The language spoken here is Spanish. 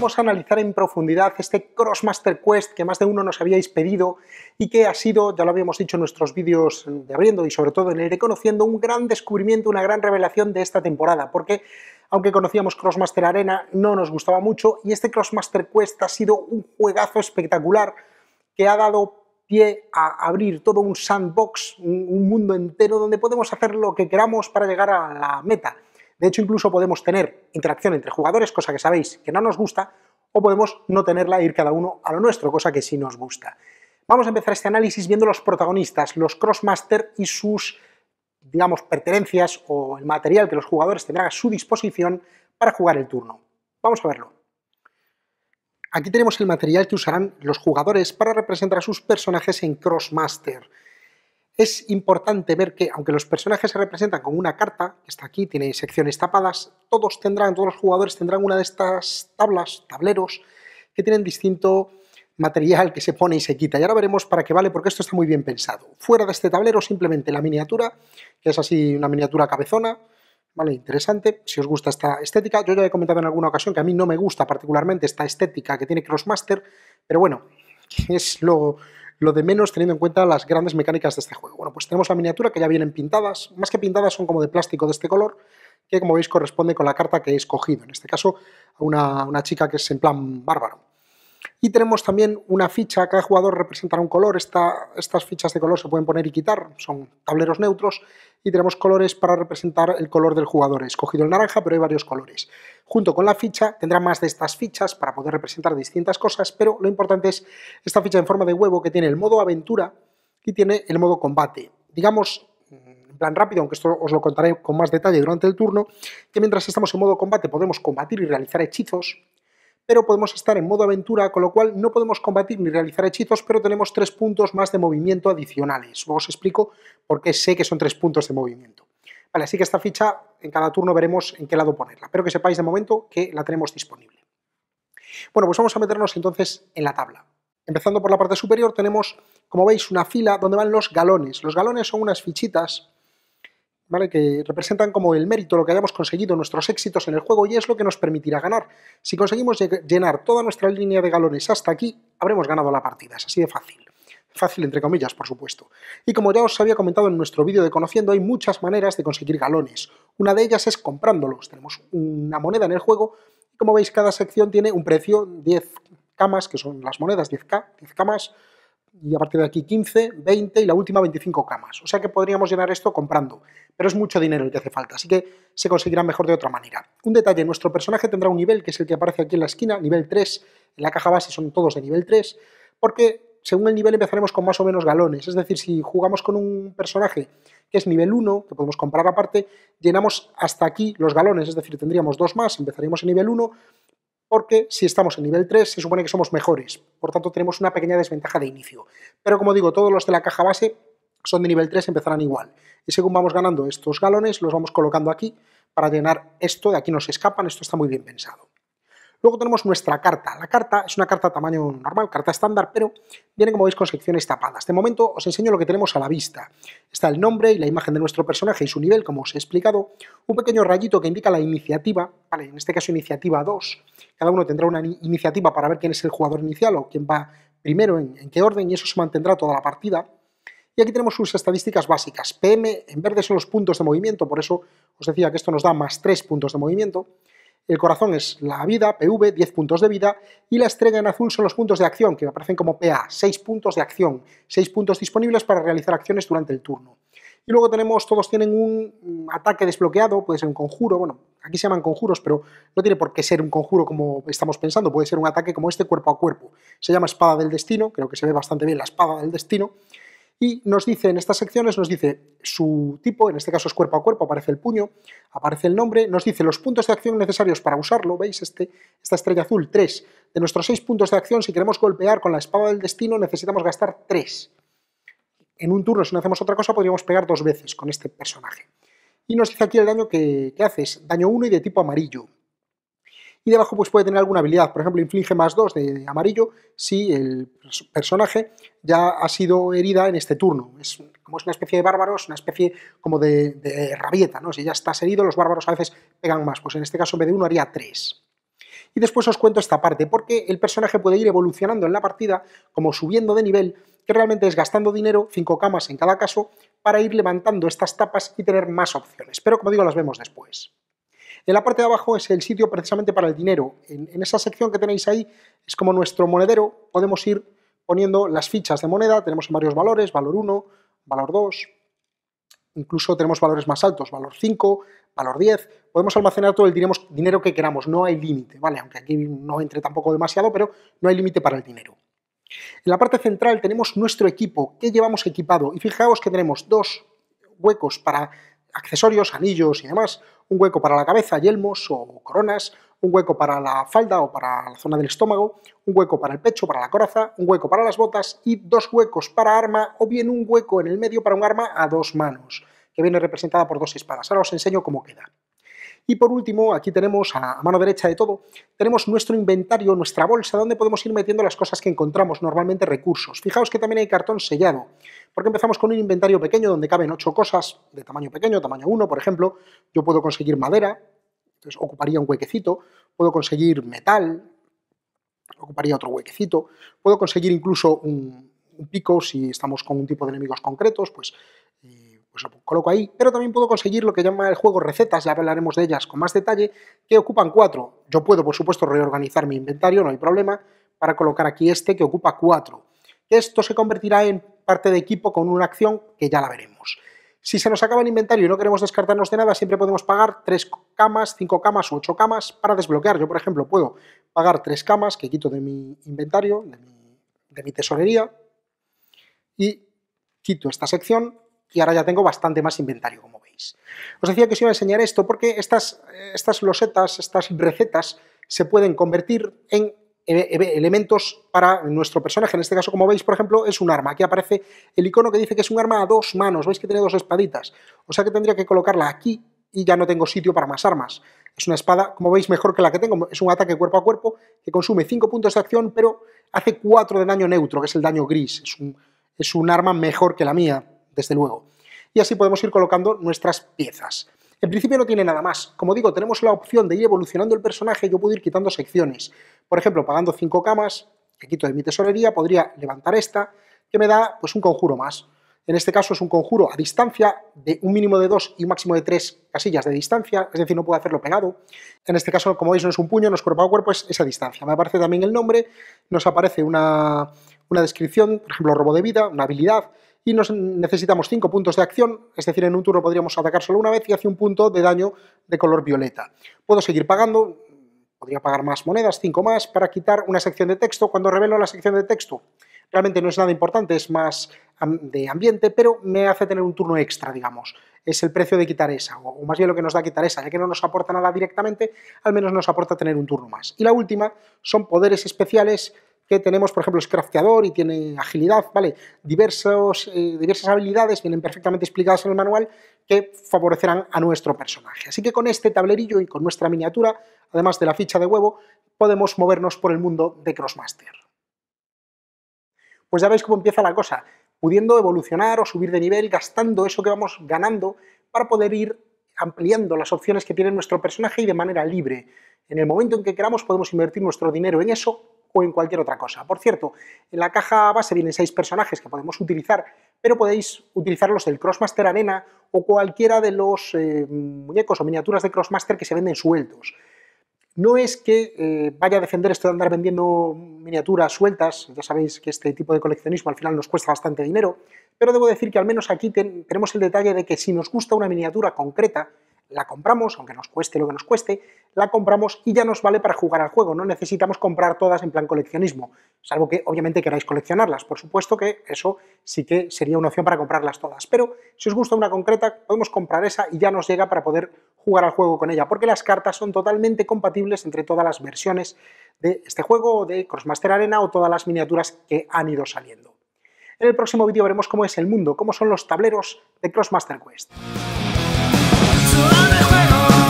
vamos a analizar en profundidad este Crossmaster Quest que más de uno nos habíais pedido y que ha sido, ya lo habíamos dicho en nuestros vídeos de abriendo y sobre todo en el reconociendo un gran descubrimiento, una gran revelación de esta temporada, porque aunque conocíamos Crossmaster Arena, no nos gustaba mucho y este Crossmaster Quest ha sido un juegazo espectacular que ha dado pie a abrir todo un sandbox, un mundo entero donde podemos hacer lo que queramos para llegar a la meta. De hecho, incluso podemos tener interacción entre jugadores, cosa que sabéis que no nos gusta, o podemos no tenerla e ir cada uno a lo nuestro, cosa que sí nos gusta. Vamos a empezar este análisis viendo los protagonistas, los Crossmaster y sus, digamos, pertenencias o el material que los jugadores tendrán a su disposición para jugar el turno. Vamos a verlo. Aquí tenemos el material que usarán los jugadores para representar a sus personajes en Crossmaster. Es importante ver que, aunque los personajes se representan con una carta, que está aquí, tiene secciones tapadas, todos tendrán, todos los jugadores tendrán una de estas tablas, tableros, que tienen distinto material que se pone y se quita. Y ahora veremos para qué vale, porque esto está muy bien pensado. Fuera de este tablero, simplemente la miniatura, que es así una miniatura cabezona, ¿vale? Interesante. Si os gusta esta estética, yo ya he comentado en alguna ocasión que a mí no me gusta particularmente esta estética que tiene Crossmaster, pero bueno, es lo, lo de menos teniendo en cuenta las grandes mecánicas de este juego. Bueno, pues tenemos la miniatura que ya vienen pintadas, más que pintadas son como de plástico de este color, que como veis corresponde con la carta que he escogido, en este caso a una, una chica que es en plan bárbaro. Y tenemos también una ficha, cada jugador representará un color, estas fichas de color se pueden poner y quitar, son tableros neutros, y tenemos colores para representar el color del jugador, he escogido el naranja, pero hay varios colores. Junto con la ficha tendrá más de estas fichas para poder representar distintas cosas, pero lo importante es esta ficha en forma de huevo que tiene el modo aventura y tiene el modo combate. Digamos en plan rápido, aunque esto os lo contaré con más detalle durante el turno, que mientras estamos en modo combate podemos combatir y realizar hechizos, pero podemos estar en modo aventura, con lo cual no podemos combatir ni realizar hechizos, pero tenemos tres puntos más de movimiento adicionales. os explico por qué sé que son tres puntos de movimiento. Vale, así que esta ficha en cada turno veremos en qué lado ponerla, pero que sepáis de momento que la tenemos disponible. Bueno, pues vamos a meternos entonces en la tabla. Empezando por la parte superior tenemos, como veis, una fila donde van los galones. Los galones son unas fichitas que representan como el mérito, lo que hayamos conseguido, nuestros éxitos en el juego y es lo que nos permitirá ganar. Si conseguimos llenar toda nuestra línea de galones hasta aquí, habremos ganado la partida, es así de fácil. Fácil entre comillas, por supuesto. Y como ya os había comentado en nuestro vídeo de Conociendo, hay muchas maneras de conseguir galones. Una de ellas es comprándolos. Tenemos una moneda en el juego y como veis cada sección tiene un precio 10 camas, que son las monedas 10k, 10 camas, y a partir de aquí 15, 20 y la última 25 camas. O sea que podríamos llenar esto comprando, pero es mucho dinero el que hace falta, así que se conseguirá mejor de otra manera. Un detalle, nuestro personaje tendrá un nivel, que es el que aparece aquí en la esquina, nivel 3, en la caja base son todos de nivel 3, porque según el nivel empezaremos con más o menos galones, es decir, si jugamos con un personaje que es nivel 1, que podemos comprar aparte, llenamos hasta aquí los galones, es decir, tendríamos dos más, empezaríamos en nivel 1, porque si estamos en nivel 3 se supone que somos mejores, por tanto tenemos una pequeña desventaja de inicio. Pero como digo, todos los de la caja base son de nivel 3, empezarán igual. Y según vamos ganando estos galones, los vamos colocando aquí para llenar esto, de aquí nos escapan, esto está muy bien pensado. Luego tenemos nuestra carta. La carta es una carta tamaño normal, carta estándar, pero viene como veis con secciones tapadas. De momento os enseño lo que tenemos a la vista. Está el nombre y la imagen de nuestro personaje y su nivel, como os he explicado, un pequeño rayito que indica la iniciativa, en este caso iniciativa 2. Cada uno tendrá una iniciativa para ver quién es el jugador inicial o quién va primero, en, en qué orden, y eso se mantendrá toda la partida. Y aquí tenemos sus estadísticas básicas. PM en verde son los puntos de movimiento, por eso os decía que esto nos da más 3 puntos de movimiento el corazón es la vida, PV, 10 puntos de vida, y la estrella en azul son los puntos de acción, que aparecen como PA, 6 puntos de acción, 6 puntos disponibles para realizar acciones durante el turno. Y luego tenemos, todos tienen un ataque desbloqueado, puede ser un conjuro, bueno, aquí se llaman conjuros, pero no tiene por qué ser un conjuro como estamos pensando, puede ser un ataque como este cuerpo a cuerpo. Se llama espada del destino, creo que se ve bastante bien la espada del destino, y nos dice en estas secciones, nos dice su tipo, en este caso es cuerpo a cuerpo, aparece el puño, aparece el nombre, nos dice los puntos de acción necesarios para usarlo, ¿veis? Este, esta estrella azul, tres. De nuestros seis puntos de acción, si queremos golpear con la espada del destino, necesitamos gastar tres. En un turno, si no hacemos otra cosa, podríamos pegar dos veces con este personaje. Y nos dice aquí el daño que, haces, daño 1 y de tipo amarillo y debajo pues puede tener alguna habilidad, por ejemplo inflige más 2 de, amarillo si el personaje ya ha sido herida en este turno, es como es una especie de bárbaros, una especie como de, rabieta, ¿no? si ya estás herido los bárbaros a veces pegan más, pues en este caso en vez de uno haría 3 y después os cuento esta parte, porque el personaje puede ir evolucionando en la partida, como subiendo de nivel, que realmente es gastando dinero, cinco camas en cada caso, para ir levantando estas tapas y tener más opciones. Pero como digo, las vemos después. En la parte de abajo es el sitio precisamente para el dinero. En, esa sección que tenéis ahí es como nuestro monedero. Podemos ir poniendo las fichas de moneda. Tenemos varios valores, valor 1, valor 2. Incluso tenemos valores más altos, valor 5, valor 10. Podemos almacenar todo el dinero que queramos, no hay límite, ¿vale? Aunque aquí no entre tampoco demasiado, pero no hay límite para el dinero. En la parte central tenemos nuestro equipo, que llevamos equipado. Y fijaos que tenemos dos huecos para accesorios, anillos y demás, un hueco para la cabeza, yelmos o coronas, un hueco para la falda o para la zona del estómago, un hueco para el pecho, para la coraza, un hueco para las botas y dos huecos para arma o bien un hueco en el medio para un arma a dos manos, que viene representada por dos espadas. Ahora os enseño cómo queda. Y por último, aquí tenemos a mano derecha de todo, tenemos nuestro inventario, nuestra bolsa, donde podemos ir metiendo las cosas que encontramos, normalmente recursos. Fijaos que también hay cartón sellado porque empezamos con un inventario pequeño donde caben ocho cosas de tamaño pequeño, tamaño 1, por ejemplo. Yo puedo conseguir madera, entonces ocuparía un huequecito, puedo conseguir metal, ocuparía otro huequecito, puedo conseguir incluso un, pico si estamos con un tipo de enemigos concretos, pues eh, pues lo coloco ahí, pero también puedo conseguir lo que llama el juego recetas, ya hablaremos de ellas con más detalle, que ocupan cuatro. Yo puedo, por supuesto, reorganizar mi inventario, no hay problema, para colocar aquí este que ocupa cuatro. Esto se convertirá en parte de equipo con una acción que ya la veremos. Si se nos acaba el inventario y no queremos descartarnos de nada, siempre podemos pagar 3 camas, 5 camas o 8 camas para desbloquear. Yo, por ejemplo, puedo pagar 3 camas que quito de mi inventario, de mi, tesorería, y quito esta sección y ahora ya tengo bastante más inventario, como veis. Os decía que os iba a enseñar esto porque estas, eh, estas losetas, estas recetas, se pueden convertir en e, e, elementos para nuestro personaje. En este caso, como veis, por ejemplo, es un arma. Aquí aparece el icono que dice que es un arma a dos manos. Veis que tiene dos espaditas. O sea que tendría que colocarla aquí y ya no tengo sitio para más armas. Es una espada, como veis, mejor que la que tengo. Es un ataque cuerpo a cuerpo que consume 5 puntos de acción, pero hace 4 de daño neutro, que es el daño gris. Es un, es un arma mejor que la mía, desde luego. Y así podemos ir colocando nuestras piezas. En principio no tiene nada más. Como digo, tenemos la opción de ir evolucionando el personaje, yo puedo ir quitando secciones. Por ejemplo, pagando 5 camas, que quito de mi tesorería, podría levantar esta, que me da pues un conjuro más. En este caso es un conjuro a distancia de un mínimo de dos y un máximo de tres casillas de distancia, es decir, no puedo hacerlo pegado. En este caso, como veis, no es un puño, no es cuerpo a cuerpo, es esa distancia. Me aparece también el nombre, nos aparece una, descripción, por ejemplo, robo de vida, una habilidad, y nos necesitamos cinco puntos de acción, es decir, en un turno podríamos atacar solo una vez y hace un punto de daño de color violeta. Puedo seguir pagando, podría pagar más monedas, cinco más, para quitar una sección de texto. Cuando revelo la sección de texto, Realmente no es nada importante, es más de ambiente, pero me hace tener un turno extra, digamos. Es el precio de quitar esa, o más bien lo que nos da quitar esa, ya que no nos aporta nada directamente, al menos nos aporta tener un turno más. Y la última son poderes especiales que tenemos, por ejemplo, es crafteador y tiene agilidad, ¿vale? Diversos, eh, diversas habilidades vienen perfectamente explicadas en el manual que favorecerán a nuestro personaje. Así que con este tablerillo y con nuestra miniatura, además de la ficha de huevo, podemos movernos por el mundo de Crossmaster pues ya veis cómo empieza la cosa, pudiendo evolucionar o subir de nivel, gastando eso que vamos ganando para poder ir ampliando las opciones que tiene nuestro personaje y de manera libre. En el momento en que queramos podemos invertir nuestro dinero en eso o en cualquier otra cosa. Por cierto, en la caja base vienen seis personajes que podemos utilizar, pero podéis utilizarlos del Crossmaster Arena o cualquiera de los eh, muñecos o miniaturas de Crossmaster que se venden sueltos. No es que eh, vaya a defender esto de andar vendiendo miniaturas sueltas, ya sabéis que este tipo de coleccionismo al final nos cuesta bastante dinero, pero debo decir que al menos aquí tenemos el detalle de que si nos gusta una miniatura concreta, la compramos, aunque nos cueste lo que nos cueste, la compramos y ya nos vale para jugar al juego, no necesitamos comprar todas en plan coleccionismo, salvo que obviamente queráis coleccionarlas, por supuesto que eso sí que sería una opción para comprarlas todas, pero si os gusta una concreta podemos comprar esa y ya nos llega para poder jugar al juego con ella, porque las cartas son totalmente compatibles entre todas las versiones de este juego, de Crossmaster Arena o todas las miniaturas que han ido saliendo. En el próximo vídeo veremos cómo es el mundo, cómo son los tableros de Crossmaster Quest. hang